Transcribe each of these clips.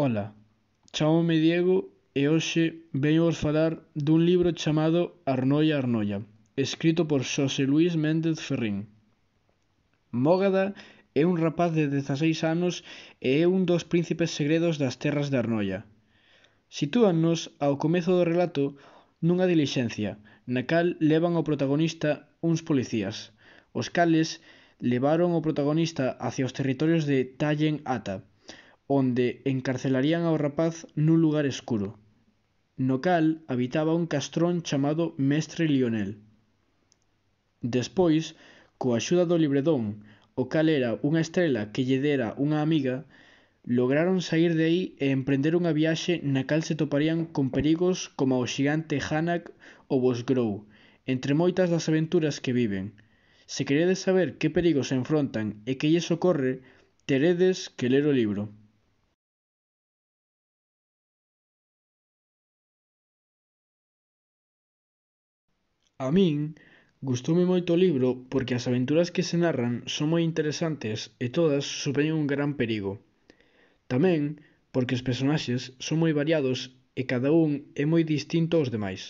Ola, chamome Diego e hoxe veño-vos falar dun libro chamado Arnoia Arnoia, escrito por Xosé Luis Méndez Ferrín. Mógada é un rapaz de 16 anos e é un dos príncipes segredos das terras de Arnoia. Sitúannos ao comezo do relato nunha dilixencia, na cal levan ao protagonista uns policías, os cales levaron o protagonista hacia os territorios de Tallen Ata, onde encarcelarían ao rapaz nun lugar escuro, no cal habitaba un castrón chamado Mestre Lionel. Despois, coa axuda do Libredón, o cal era unha estrela que lle dera unha amiga, lograron sair de aí e emprender unha viaxe na cal se toparían con perigos como o xigante Hanak ou Bosgrou, entre moitas das aventuras que viven. Se queredes saber que perigos se enfrontan e que lles ocorre, teredes que ler o libro. A min gustoume moito o libro porque as aventuras que se narran son moi interesantes e todas supeñen un gran perigo. Tamén porque os personaxes son moi variados e cada un é moi distinto aos demais.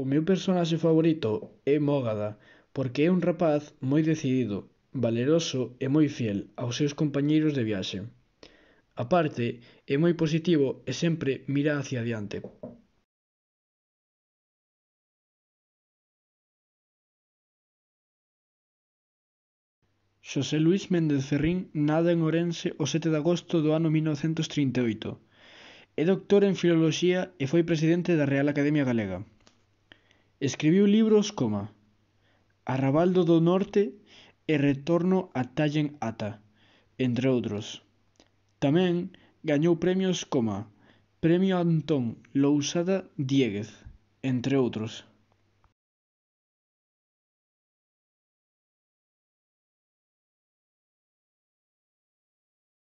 O meu personaxe favorito é Mógada, porque é un rapaz moi decidido, valeroso e moi fiel aos seus compañeiros de viaxe. A parte, é moi positivo e sempre mira hacia adiante. Xosé Luis Méndez Ferrín nada en Orense o 7 de agosto do ano 1938. É doctor en Filoloxía e foi presidente da Real Academia Galega. Escribiu libros como Arrabaldo do Norte e Retorno a Tallen Ata, entre outros. Tamén gañou premios coma Premio Antón Lousada Dieguez, entre outros.